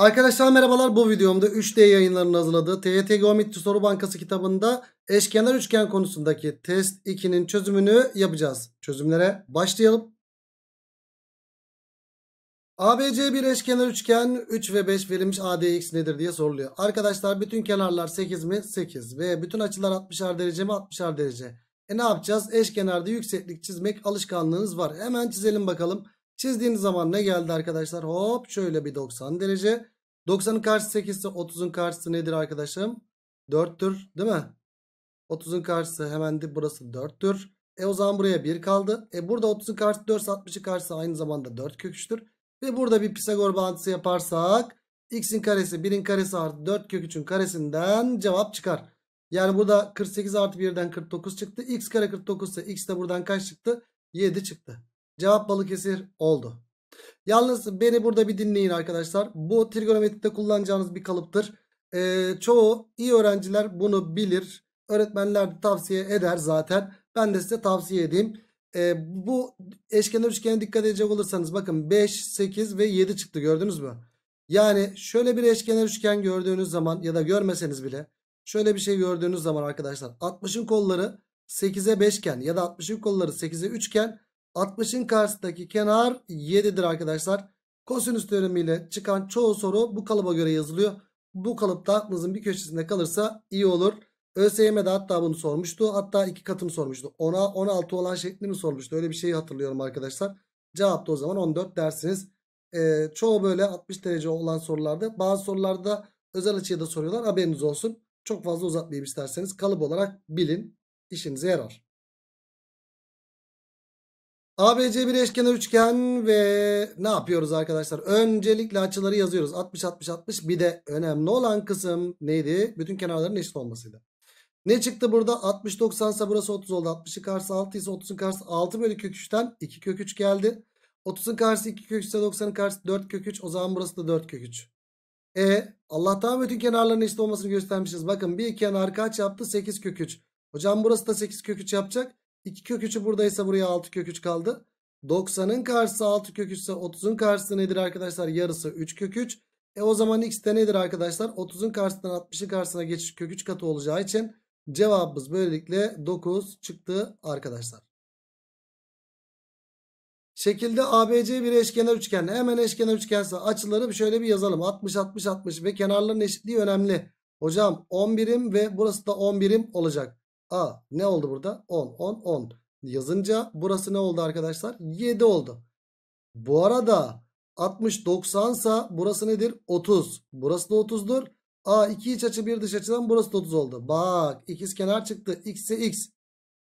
Arkadaşlar merhabalar bu videomda 3D yayınlarının hazırladığı TYT Geometri Soru Bankası kitabında eşkenar üçgen konusundaki test 2'nin çözümünü yapacağız. Çözümlere başlayalım. ABC bir eşkenar üçgen 3 ve 5 verilmiş ADX nedir diye soruluyor. Arkadaşlar bütün kenarlar 8 mi? 8 ve bütün açılar 60'ar derece mi? 60'ar derece. E ne yapacağız? Eşkenarda yükseklik çizmek alışkanlığınız var. Hemen çizelim bakalım. Çizdiğiniz zaman ne geldi arkadaşlar? Hop şöyle bir 90 derece. 90'ın karşısı 8 ise 30'un karşısı nedir arkadaşım? 4'tür değil mi? 30'un karşısı hemen de burası 4'tür. E o zaman buraya 1 kaldı. E burada 30'un karşısı 4, 60'ın karşısı aynı zamanda 4 köküçtür. Ve burada bir Pisagor bağıntısı yaparsak x'in karesi 1'in karesi artı 4 köküçün karesinden cevap çıkar. Yani burada 48 artı 1'den 49 çıktı. x kare 49 ise x de buradan kaç çıktı? 7 çıktı. Cevap Balıkesir oldu. Yalnız beni burada bir dinleyin arkadaşlar. Bu trigonometride kullanacağınız bir kalıptır. Ee, çoğu iyi öğrenciler bunu bilir. Öğretmenler tavsiye eder zaten. Ben de size tavsiye edeyim. Ee, bu eşkenar üçgene dikkat edecek olursanız bakın 5, 8 ve 7 çıktı gördünüz mü? Yani şöyle bir eşkenar üçgen gördüğünüz zaman ya da görmeseniz bile şöyle bir şey gördüğünüz zaman arkadaşlar 60'ın kolları 8'e 5 iken ya da 60'ın kolları 8'e 3 iken 60'ın karşısındaki kenar 7'dir arkadaşlar. Kosinüs teoremiyle çıkan çoğu soru bu kalıba göre yazılıyor. Bu kalıpta aklınızın bir köşesinde kalırsa iyi olur. ÖSYM'de hatta bunu sormuştu. Hatta iki katını sormuştu. 10'a 16 olan şeklini mi sormuştu? Öyle bir şeyi hatırlıyorum arkadaşlar. Cevap da o zaman 14 dersiniz. Ee, çoğu böyle 60 derece olan sorularda. Bazı sorularda özel açıya da soruyorlar. Haberiniz olsun. Çok fazla uzatmayayım isterseniz. Kalıp olarak bilin. İşinize yarar. ABC bir eşkenar üçgen ve ne yapıyoruz arkadaşlar? Öncelikle açıları yazıyoruz. 60 60 60 bir de önemli olan kısım neydi? Bütün kenarların eşit olmasıydı. Ne çıktı burada? 60 90 ise burası 30 oldu. 60'ın karşısı 6 ise 30'un karşısı 6 bölü kök 3'ten 2 kök 3 geldi. 30'un karşısı 2 kök 3 ise 90'ın karşısı 4 kök 3. O zaman burası da 4 kök 3. E Allah'tan bütün kenarların eşit olmasını göstermişiz. Bakın bir kenar kaç yaptı? 8 kök 3. Hocam burası da 8 kök 3 yapacak. 2 kök 3'ü buradaysa buraya 6 kök 3 kaldı. 90'ın karşısı 6 kök 3 ise 30'un karşısı nedir arkadaşlar? Yarısı 3 kök 3. E o zaman x de nedir arkadaşlar? 30'un karşısından 60'ın karşısına geçiş kök 3 katı olacağı için cevabımız böylelikle 9 çıktı arkadaşlar. Şekilde ABC bir eşkenar üçgen. Hemen eşkenar üçgense açıları şöyle bir yazalım. 60 60 60 ve kenarların eşitliği önemli. Hocam 10 birim ve burası da 10 birim olacak. A ne oldu burada? 10 10 10 yazınca burası ne oldu arkadaşlar? 7 oldu. Bu arada 60 90 sa burası nedir? 30. Burası da 30'dur. A 2 iç açı 1 dış açıdan burası da 30 oldu. Bak ikiz kenar çıktı. X ise X.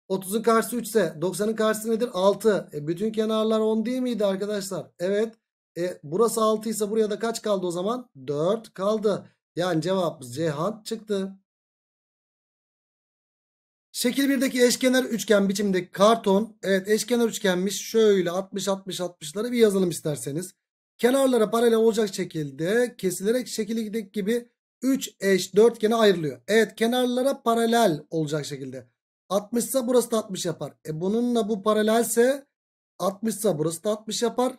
30'un karşısı 3 ise 90'ın karşısı nedir? 6. E, bütün kenarlar 10 değil miydi arkadaşlar? Evet. E, burası 6 ise buraya da kaç kaldı o zaman? 4 kaldı. Yani cevap Ceyhan çıktı. Şekil 1'deki eşkenar üçgen biçimde karton. Evet eşkenar üçgenmiş. Şöyle 60-60-60'ları bir yazalım isterseniz. Kenarlara paralel olacak şekilde kesilerek şekil 2'deki gibi 3 eş dörtgene ayrılıyor. Evet kenarlara paralel olacak şekilde. 60 ise burası da 60 yapar. E bununla bu paralelse 60 ise burası da 60 yapar.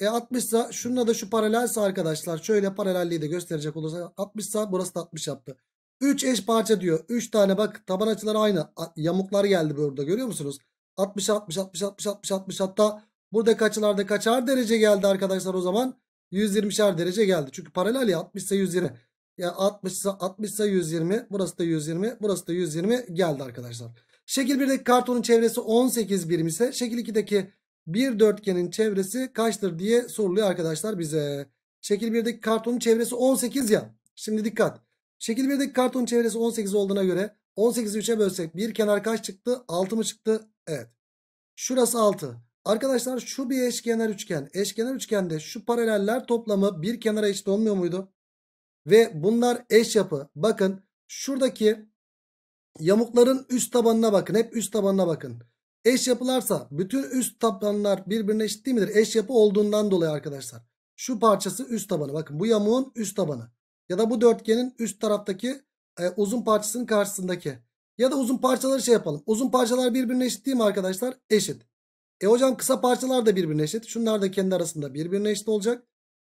E 60 ise şununla da şu paralelse arkadaşlar şöyle paralelliği de gösterecek olursa 60 ise burası da 60 yaptı. 3 eş parça diyor. 3 tane bak taban açıları aynı. Yamuklar geldi burada görüyor musunuz? 60 60 60 60 60 60 hatta burada açılarda kaçar derece geldi arkadaşlar o zaman? 120'şer derece geldi. Çünkü paralel ya 60 ise 120. Ya 60 ise 60 ise 120. Burası da 120. Burası da 120 geldi arkadaşlar. Şekil 1'deki kartonun çevresi 18 birim ise şekil 2'deki bir dörtgenin çevresi kaçtır diye soruluyor arkadaşlar bize. Şekil 1'deki kartonun çevresi 18 ya. Şimdi dikkat. Şekil 1'deki karton çevresi 18 olduğuna göre 18'i 3'e bölsek bir kenar kaç çıktı? 6 mı çıktı? Evet. Şurası 6. Arkadaşlar şu bir eşkenar üçgen. Eşkenar üçgende şu paraleller toplamı bir kenara eşit olmuyor muydu? Ve bunlar eş yapı. Bakın şuradaki yamukların üst tabanına bakın. Hep üst tabanına bakın. Eş yapılarsa bütün üst tabanlar birbirine eşit değil midir? Eş yapı olduğundan dolayı arkadaşlar. Şu parçası üst tabanı. Bakın bu yamuğun üst tabanı ya da bu dörtgenin üst taraftaki e, uzun parçasının karşısındaki ya da uzun parçaları şey yapalım. Uzun parçalar birbirine eşit değil mi arkadaşlar? Eşit. E hocam kısa parçalar da birbirine eşit. Şunlar da kendi arasında birbirine eşit olacak.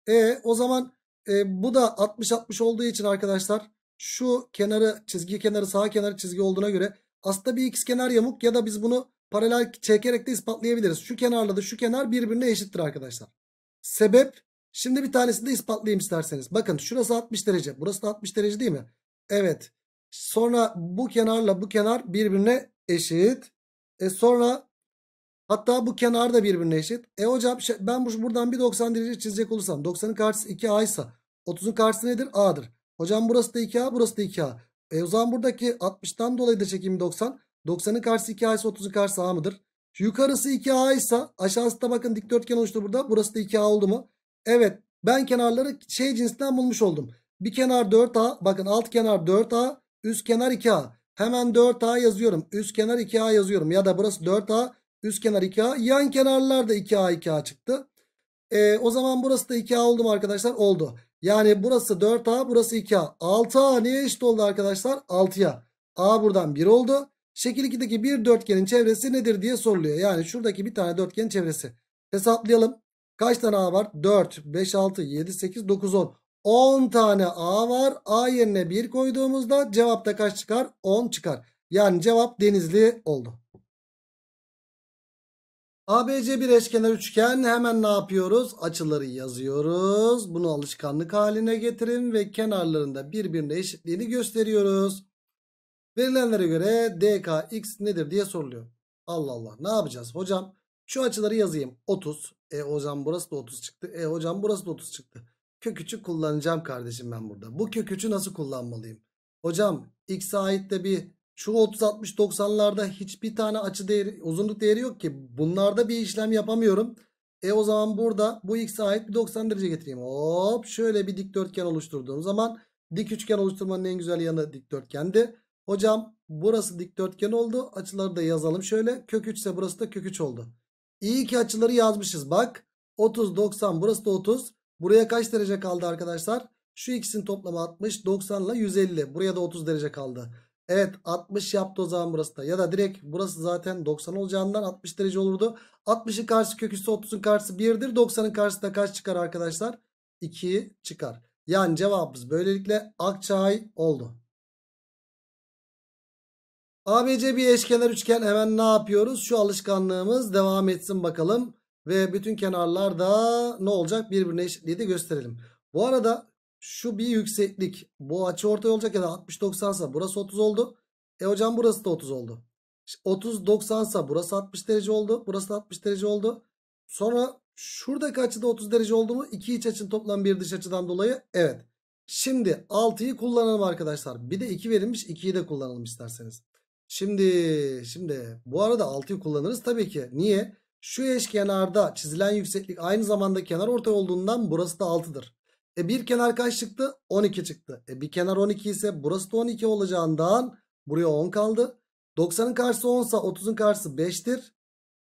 E o zaman e, bu da 60-60 olduğu için arkadaşlar şu kenarı çizgi kenarı sağ kenarı çizgi olduğuna göre aslında bir kenar yamuk ya da biz bunu paralel çekerek de ispatlayabiliriz. Şu kenarla da şu kenar birbirine eşittir arkadaşlar. Sebep Şimdi bir tanesini de ispatlayayım isterseniz. Bakın şurası 60 derece. Burası da 60 derece değil mi? Evet. Sonra bu kenarla bu kenar birbirine eşit. E sonra hatta bu kenar da birbirine eşit. E hocam ben buradan bir 90 derece çizecek olursam 90'ın karşısı 2A ise 30'un karşısı nedir? A'dır. Hocam burası da 2A burası da 2A. E o zaman buradaki 60'tan dolayı da çekimi 90. 90'ın karşısı 2A ise 30'un karşısı A mıdır? yukarısı 2A ise aşağısı da bakın dikdörtgen oluştu burada. Burası da 2A oldu mu? Evet ben kenarları şey cinsinden bulmuş oldum. Bir kenar 4A bakın alt kenar 4A üst kenar 2A. Hemen 4A yazıyorum. Üst kenar 2A yazıyorum. Ya da burası 4A üst kenar 2A. Yan kenarlar da 2A 2A çıktı. E, o zaman burası da 2A oldu mu arkadaşlar? Oldu. Yani burası 4A burası 2A. 6A niye eşit oldu arkadaşlar? 6'ya. A buradan 1 oldu. Şekil 2'deki bir dörtgenin çevresi nedir diye soruluyor. Yani şuradaki bir tane dörtgenin çevresi. Hesaplayalım. Kaç tane A var? 4, 5, 6, 7, 8, 9, 10. 10 tane A var. A yerine 1 koyduğumuzda cevapta kaç çıkar? 10 çıkar. Yani cevap denizli oldu. ABC bir eşkenar üçgen hemen ne yapıyoruz? Açıları yazıyoruz. Bunu alışkanlık haline getirin ve kenarlarında birbirine eşitliğini gösteriyoruz. Verilenlere göre DKX nedir diye soruluyor. Allah Allah ne yapacağız? Hocam şu açıları yazayım. 30, e hocam burası da 30 çıktı. E hocam burası da 30 çıktı. Kök 3'ü kullanacağım kardeşim ben burada. Bu kök 3'ü nasıl kullanmalıyım? Hocam x'e ait de bir şu 30 60 90'larda hiçbir tane açı değeri uzunluk değeri yok ki. Bunlarda bir işlem yapamıyorum. E o zaman burada bu x'e ait bir 90 derece getireyim. Hop şöyle bir dikdörtgen oluşturduğum zaman dik üçgen oluşturmanın en güzel yanı dikdörtgendi. Hocam burası dikdörtgen oldu. Açıları da yazalım şöyle. Kök 3 ise burası da kök 3 oldu. İyi ki açıları yazmışız bak. 30 90 burası da 30. Buraya kaç derece kaldı arkadaşlar? Şu ikisinin toplamı 60 90 ile 150. Buraya da 30 derece kaldı. Evet 60 yaptı o zaman burası da. Ya da direkt burası zaten 90 olacağından 60 derece olurdu. 60'ın karşısı kök üstü 30'un karşısı 1'dir. 90'ın da kaç çıkar arkadaşlar? 2 çıkar. Yani cevabımız böylelikle Akçay oldu. ABC bir eşkenar üçgen hemen ne yapıyoruz? Şu alışkanlığımız devam etsin bakalım. Ve bütün kenarlar da ne olacak? Birbirine eşitliği de gösterelim. Bu arada şu bir yükseklik. Bu açı ortay olacak ya da 60-90 sa burası 30 oldu. E hocam burası da 30 oldu. 30-90 sa burası 60 derece oldu. Burası da 60 derece oldu. Sonra şuradaki açıda 30 derece oldu mu? İki iç açın toplam bir dış açıdan dolayı. Evet. Şimdi 6'yı kullanalım arkadaşlar. Bir de 2 verilmiş. 2'yi de kullanalım isterseniz. Şimdi şimdi bu arada 6'yı kullanırız tabii ki. Niye? Şu eşkenarda çizilen yükseklik aynı zamanda kenar ortay olduğundan burası da 6'dır. E bir kenar kaç çıktı? 12 çıktı. E bir kenar 12 ise burası da 12 olacağından buraya 10 kaldı. 90'ın karşısı 10 ise 30'un karşısı 5'tir.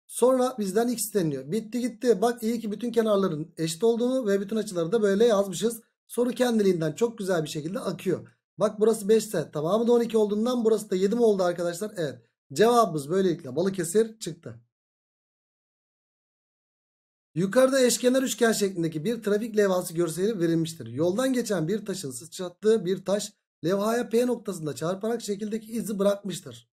Sonra bizden x isteniyor. Bitti gitti. Bak iyi ki bütün kenarların eşit olduğunu ve bütün açıları da böyle yazmışız. Soru kendiliğinden çok güzel bir şekilde akıyor. Bak burası 5 ise tamamı da 12 olduğundan burası da 7 mi oldu arkadaşlar? Evet. Cevabımız böylelikle Balıkesir çıktı. Yukarıda eşkenar üçgen şeklindeki bir trafik levhası görseli verilmiştir. Yoldan geçen bir taşın sıçrattığı bir taş levhaya P noktasında çarparak şekildeki izi bırakmıştır.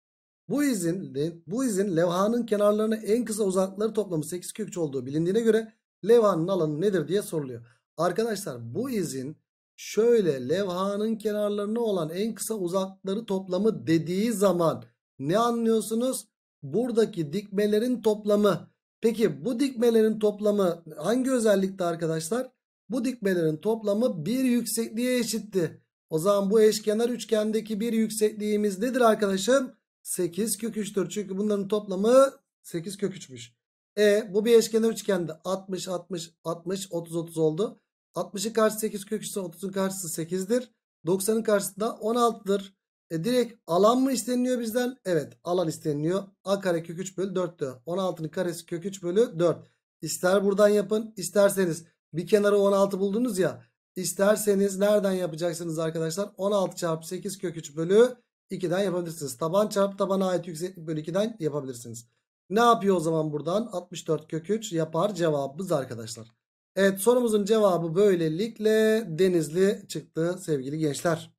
Bu izin, bu izin levhanın kenarlarına en kısa uzaklıkları toplamı 8 kök 3 olduğu bilindiğine göre levhanın alanı nedir diye soruluyor. Arkadaşlar bu izin şöyle levhanın kenarlarına olan en kısa uzakları toplamı dediği zaman ne anlıyorsunuz? Buradaki dikmelerin toplamı. Peki bu dikmelerin toplamı hangi özellikte arkadaşlar? Bu dikmelerin toplamı bir yüksekliğe eşitti. O zaman bu eşkenar üçgendeki bir yüksekliğimiz nedir arkadaşım? 8 kök 3'tür. Çünkü bunların toplamı 8 kök 3'müş. E bu bir eşkenar üçgende 60 60 60 30 30 oldu. 60'ın karşısı 8 kök 3 30'un karşısı 8'dir. 90'ın karşısında 16'dır. E direkt alan mı isteniliyor bizden? Evet alan isteniliyor. A kare kök 3 bölü 4'tü. 16'nın karesi kök 3 bölü 4. İster buradan yapın isterseniz bir kenarı 16 buldunuz ya. İsterseniz nereden yapacaksınız arkadaşlar? 16 çarpı 8 kök 3 bölü 2'den yapabilirsiniz. Taban çarpı tabana ait yükseklik bölü 2'den yapabilirsiniz. Ne yapıyor o zaman buradan? 64 kök 3 yapar cevabımız arkadaşlar. Evet sorumuzun cevabı böylelikle Denizli çıktı sevgili gençler.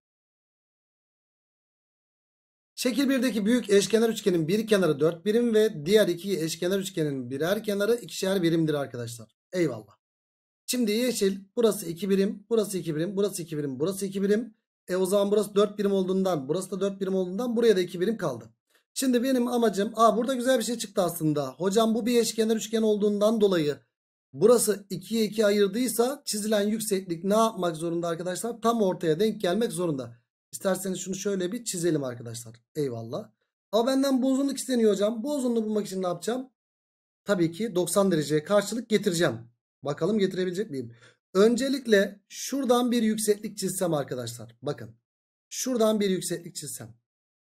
Şekil 1'deki büyük eşkenar üçgenin bir kenarı 4 birim ve diğer iki eşkenar üçgenin birer kenarı ikişer birimdir arkadaşlar. Eyvallah. Şimdi yeşil burası 2 birim, burası 2 birim, burası 2 birim, burası 2 birim. E o zaman burası 4 birim olduğundan, burası da 4 birim olduğundan buraya da 2 birim kaldı. Şimdi benim amacım, aa burada güzel bir şey çıktı aslında. Hocam bu bir eşkenar üçgen olduğundan dolayı burası 2'ye 2 ayırdıysa çizilen yükseklik ne yapmak zorunda arkadaşlar? Tam ortaya denk gelmek zorunda. İsterseniz şunu şöyle bir çizelim arkadaşlar. Eyvallah. Ama benden bu uzunluk isteniyor hocam. Bu uzunluğu bulmak için ne yapacağım? Tabii ki 90 dereceye karşılık getireceğim. Bakalım getirebilecek miyim? Öncelikle şuradan bir yükseklik çizsem arkadaşlar. Bakın. Şuradan bir yükseklik çizsem.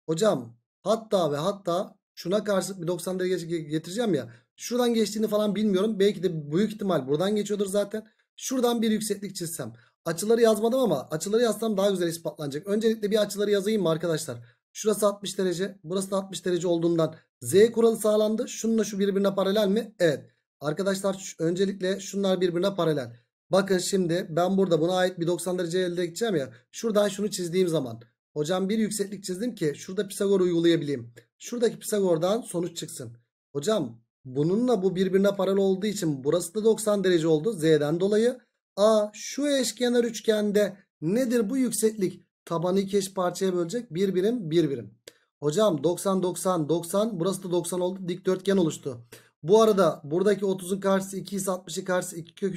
Hocam hatta ve hatta şuna karşılık bir 90 derece getireceğim ya. Şuradan geçtiğini falan bilmiyorum. Belki de büyük ihtimal buradan geçiyordur zaten. Şuradan bir yükseklik çizsem. Açıları yazmadım ama açıları yazsam daha güzel ispatlanacak. Öncelikle bir açıları yazayım mı arkadaşlar? Şurası 60 derece. Burası da 60 derece olduğundan Z kuralı sağlandı. Şununla şu birbirine paralel mi? Evet. Arkadaşlar öncelikle şunlar birbirine paralel. Bakın şimdi ben burada buna ait bir 90 derece elde edeceğim ya. Şuradan şunu çizdiğim zaman. Hocam bir yükseklik çizdim ki şurada Pisagor uygulayabileyim. Şuradaki Pisagor'dan sonuç çıksın. Hocam Bununla bu birbirine paralel olduğu için burası da 90 derece oldu. Z'den dolayı. A şu eşkenar üçgende nedir bu yükseklik? Tabanı iki eş parçaya bölecek. Bir birim bir birim. Hocam 90 90 90 burası da 90 oldu. Dikdörtgen oluştu. Bu arada buradaki 30'un karşısı 2 ise 60'ın karşısı 2 kök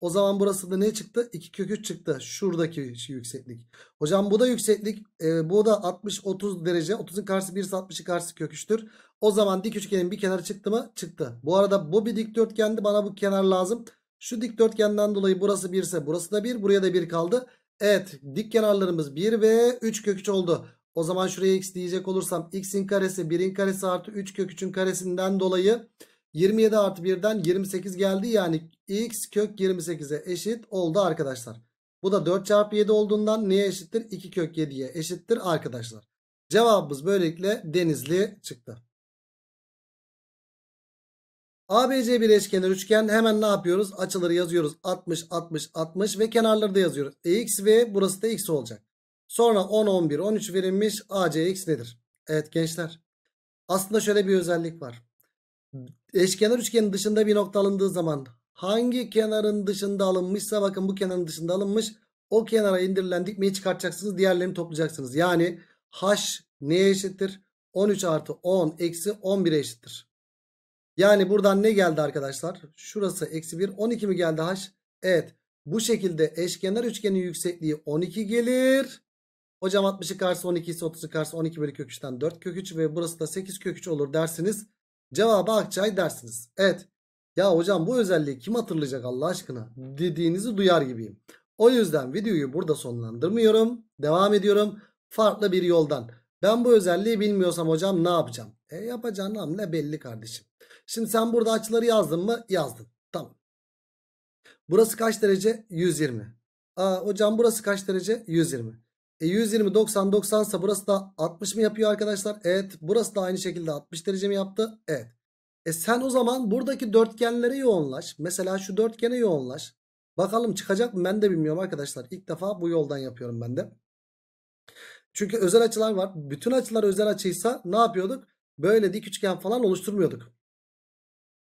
o zaman burası da ne çıktı? 2 kök 3 çıktı. Şuradaki şey yükseklik. Hocam bu da yükseklik. E, bu da 60-30 derece. 30'un karşısı 1 60'ın karşısı kök 3'tür. O zaman dik üçgenin bir kenarı çıktı mı? Çıktı. Bu arada bu bir dikdörtgendi. Bana bu kenar lazım. Şu dikdörtgenden dolayı burası 1 ise burası da 1. Buraya da 1 kaldı. Evet dik kenarlarımız 1 ve 3 kök 3 oldu. O zaman şuraya x diyecek olursam x'in karesi 1'in karesi artı 3 kök 3'ün karesinden dolayı 27 artı 1'den 28 geldi. Yani x kök 28'e eşit oldu arkadaşlar. Bu da 4 çarpı 7 olduğundan neye eşittir? 2 kök 7'ye eşittir arkadaşlar. Cevabımız böylelikle denizli çıktı. ABC bir eşkenar üçgen hemen ne yapıyoruz? Açıları yazıyoruz 60 60 60 ve kenarları da yazıyoruz. Ex ve burası da x olacak. Sonra 10 11 13 verilmiş ACX nedir? Evet gençler. Aslında şöyle bir özellik var eşkenar üçgenin dışında bir nokta alındığı zaman hangi kenarın dışında alınmışsa bakın bu kenarın dışında alınmış o kenara indirilen dikmeyi çıkartacaksınız diğerlerini toplayacaksınız. Yani h neye eşittir? 13 artı 10 eksi 11'e eşittir. Yani buradan ne geldi arkadaşlar? Şurası eksi 1 12 mi geldi h? Evet bu şekilde eşkenar üçgenin yüksekliği 12 gelir. Hocam 60'ı karşı 12 ise 30'u karşı 12 bölü kök 4 kök 3 ve burası da 8 kök 3 olur dersiniz. Cevabı Akçay dersiniz. Evet. Ya hocam bu özelliği kim hatırlayacak Allah aşkına dediğinizi duyar gibiyim. O yüzden videoyu burada sonlandırmıyorum. Devam ediyorum farklı bir yoldan. Ben bu özelliği bilmiyorsam hocam ne yapacağım? E yapacağın hamle belli kardeşim. Şimdi sen burada açıları yazdın mı? Yazdın. Tamam. Burası kaç derece? 120. Aa, hocam burası kaç derece? 120. E 120 90 90 ise burası da 60 mı yapıyor arkadaşlar? Evet. Burası da aynı şekilde 60 derece mi yaptı? Evet. E sen o zaman buradaki dörtgenlere yoğunlaş. Mesela şu dörtgene yoğunlaş. Bakalım çıkacak mı ben de bilmiyorum arkadaşlar. İlk defa bu yoldan yapıyorum ben de. Çünkü özel açılar var. Bütün açılar özel açıysa ne yapıyorduk? Böyle dik üçgen falan oluşturmuyorduk.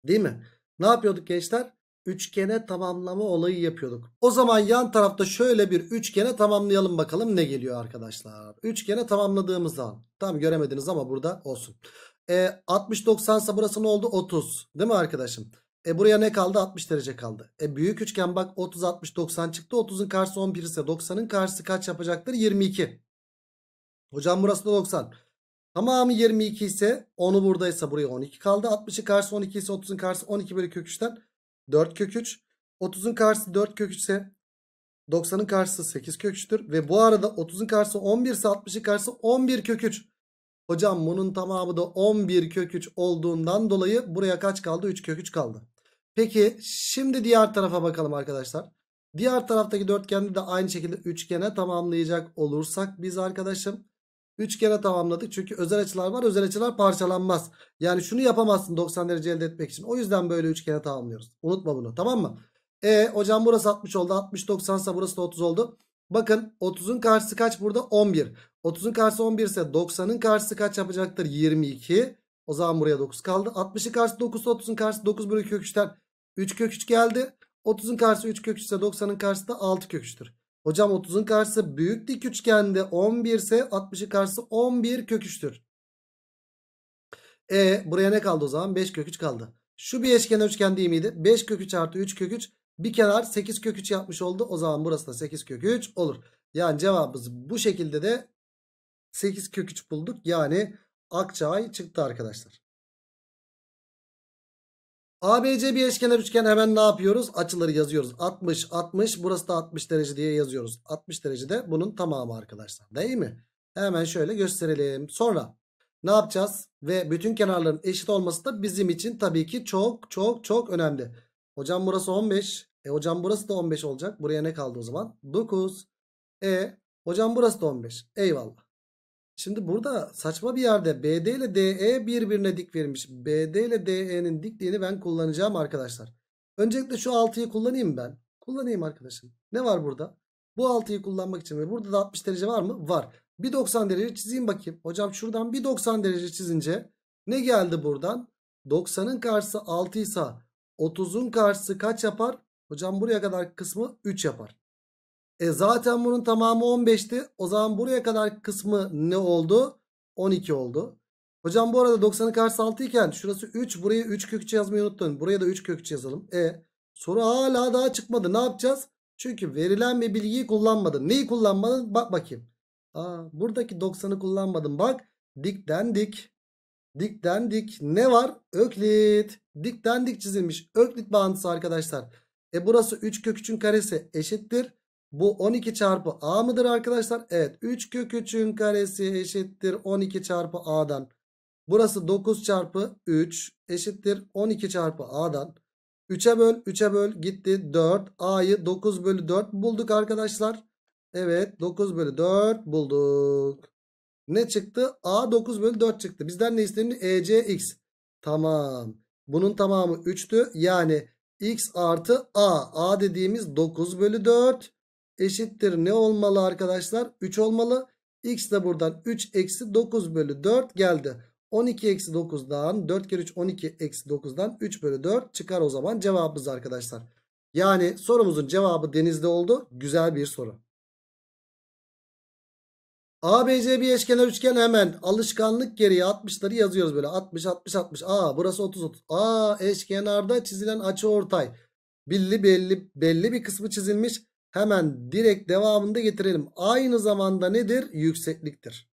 Değil mi? Ne yapıyorduk gençler? üçgene tamamlama olayı yapıyorduk. O zaman yan tarafta şöyle bir üçgene tamamlayalım bakalım ne geliyor arkadaşlar. Üçgene tamamladığımız zaman tam göremediniz ama burada olsun. E, 60-90 ise burası ne oldu? 30 değil mi arkadaşım? E buraya ne kaldı? 60 derece kaldı. E büyük üçgen bak 30 60 90 çıktı. 30'un karşısı 11 ise 90'ın karşısı kaç yapacaktır? 22. Hocam burası da 90. Tamamı 22 ise 10'u buradaysa buraya 12 kaldı. 60'ı karşısı 12 ise 30'un karşısı 12 bölü kök 3'ten 4 kök 3. 30'un karşısı 4 kök 3 ise 90'ın karşısı 8 kök 3'tür. Ve bu arada 30'un karşısı 11 ise 60'ın karşısı 11 kök 3. Hocam bunun tamamı da 11 kök 3 olduğundan dolayı buraya kaç kaldı? 3 kök 3 kaldı. Peki şimdi diğer tarafa bakalım arkadaşlar. Diğer taraftaki dörtgende de aynı şekilde üçgene tamamlayacak olursak biz arkadaşım 3 kere tamamladık. Çünkü özel açılar var. Özel açılar parçalanmaz. Yani şunu yapamazsın 90 derece elde etmek için. O yüzden böyle 3 kere tamamlıyoruz. Unutma bunu tamam mı? E hocam burası 60 oldu. 60 90 ise burası da 30 oldu. Bakın 30'un karşısı kaç burada? 11. 30'un karşısı 11 ise 90'ın karşısı kaç yapacaktır? 22. O zaman buraya 9 kaldı. 60'ın karşısı 9 30'un karşısı 9 bölü kök 3'ten 3 kök 3 geldi. 30'un karşısı 3 kök 3 ise 90'ın karşısı da 6 kök 3'tür. Hocam 30'un karşısı büyük dik üçgende 11 ise 60'ın karşısı 11 kök 3'tür. E buraya ne kaldı o zaman? 5 kök 3 kaldı. Şu bir eşkenar üçgen değil miydi? 5 kök 3 artı 3 kök 3 bir kenar 8 kök 3 yapmış oldu. O zaman burası da 8 kök 3 olur. Yani cevabımız bu şekilde de 8 kök 3 bulduk. Yani Akçay çıktı arkadaşlar. ABC bir eşkenar üçgen hemen ne yapıyoruz? Açıları yazıyoruz. 60, 60. Burası da 60 derece diye yazıyoruz. 60 derece de bunun tamamı arkadaşlar. Değil mi? Hemen şöyle gösterelim. Sonra ne yapacağız? Ve bütün kenarların eşit olması da bizim için tabii ki çok çok çok önemli. Hocam burası 15. E hocam burası da 15 olacak. Buraya ne kaldı o zaman? 9. E hocam burası da 15. Eyvallah. Şimdi burada saçma bir yerde BD ile DE birbirine dik verilmiş. BD ile DE'nin dikliğini ben kullanacağım arkadaşlar. Öncelikle şu 6'yı kullanayım ben. Kullanayım arkadaşım. Ne var burada? Bu 6'yı kullanmak için ve burada da 60 derece var mı? Var. Bir 90 derece çizeyim bakayım. Hocam şuradan bir 90 derece çizince ne geldi buradan? 90'ın karşısı 6 ise 30'un karşısı kaç yapar? Hocam buraya kadar kısmı 3 yapar. E zaten bunun tamamı 15'ti. O zaman buraya kadar kısmı ne oldu? 12 oldu. Hocam bu arada 90'ın karşısı 6 iken şurası 3. Buraya 3 kök yazmayı unuttun. Buraya da 3 kök yazalım. E soru hala daha çıkmadı. Ne yapacağız? Çünkü verilen bir bilgiyi kullanmadın. Neyi kullanmadın? Bak bakayım. Aa, buradaki 90'ı kullanmadım. Bak dikten dik. Dikten dik. Ne var? Öklit. Dikten dik çizilmiş. Öklit bağıntısı arkadaşlar. E burası 3 kök 3'ün karesi eşittir. Bu 12 çarpı a mıdır arkadaşlar? Evet 3 kök 3'ün karesi eşittir 12 çarpı a'dan. Burası 9 çarpı 3 eşittir 12 çarpı a'dan. 3'e böl 3'e böl gitti 4 a'yı 9 bölü 4 bulduk arkadaşlar. Evet 9 bölü 4 bulduk. Ne çıktı? A 9 bölü 4 çıktı. Bizden ne istendi? ECX. Tamam. Bunun tamamı 3'tü. Yani x artı a. a dediğimiz 9 bölü 4 eşittir ne olmalı arkadaşlar? 3 olmalı. X de buradan 3 eksi 9 bölü 4 geldi. 12 eksi 9'dan 4 kere 3 12 eksi 9'dan 3 bölü 4 çıkar o zaman cevabımız arkadaşlar. Yani sorumuzun cevabı denizde oldu. Güzel bir soru. ABC bir eşkenar üçgen hemen alışkanlık geriye 60'ları yazıyoruz böyle 60 60 60. A burası 30 30. A eşkenarda çizilen açı ortay. Belli belli belli bir kısmı çizilmiş. Hemen direkt devamında getirelim. Aynı zamanda nedir? Yüksekliktir.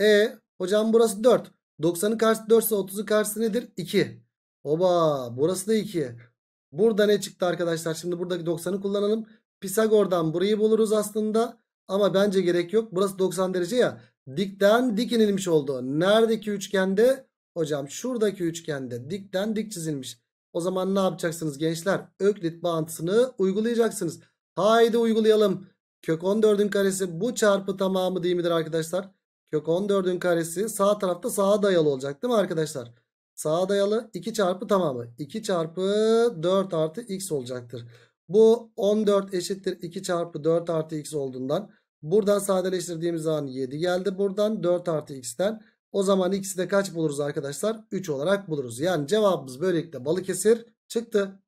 E hocam burası 4. 90'ın karşısı 4 ise 30'un karşısı nedir? 2. Oba burası da 2. Burada ne çıktı arkadaşlar? Şimdi buradaki 90'ı kullanalım. Pisagor'dan burayı buluruz aslında. Ama bence gerek yok. Burası 90 derece ya. Dikten dik inilmiş oldu. Neredeki üçgende? Hocam şuradaki üçgende dikten dik çizilmiş. O zaman ne yapacaksınız gençler? Öklit bağıntısını uygulayacaksınız. Haydi uygulayalım. Kök 14'ün karesi bu çarpı tamamı değil midir arkadaşlar? Kök 14'ün karesi sağ tarafta sağa dayalı olacak değil mi arkadaşlar? Sağa dayalı 2 çarpı tamamı. 2 çarpı 4 artı x olacaktır. Bu 14 eşittir 2 çarpı 4 artı x olduğundan. Buradan sadeleştirdiğimiz zaman 7 geldi. Buradan 4 artı x'ten. O zaman x'i de kaç buluruz arkadaşlar? 3 olarak buluruz. Yani cevabımız böylelikle Balıkesir çıktı.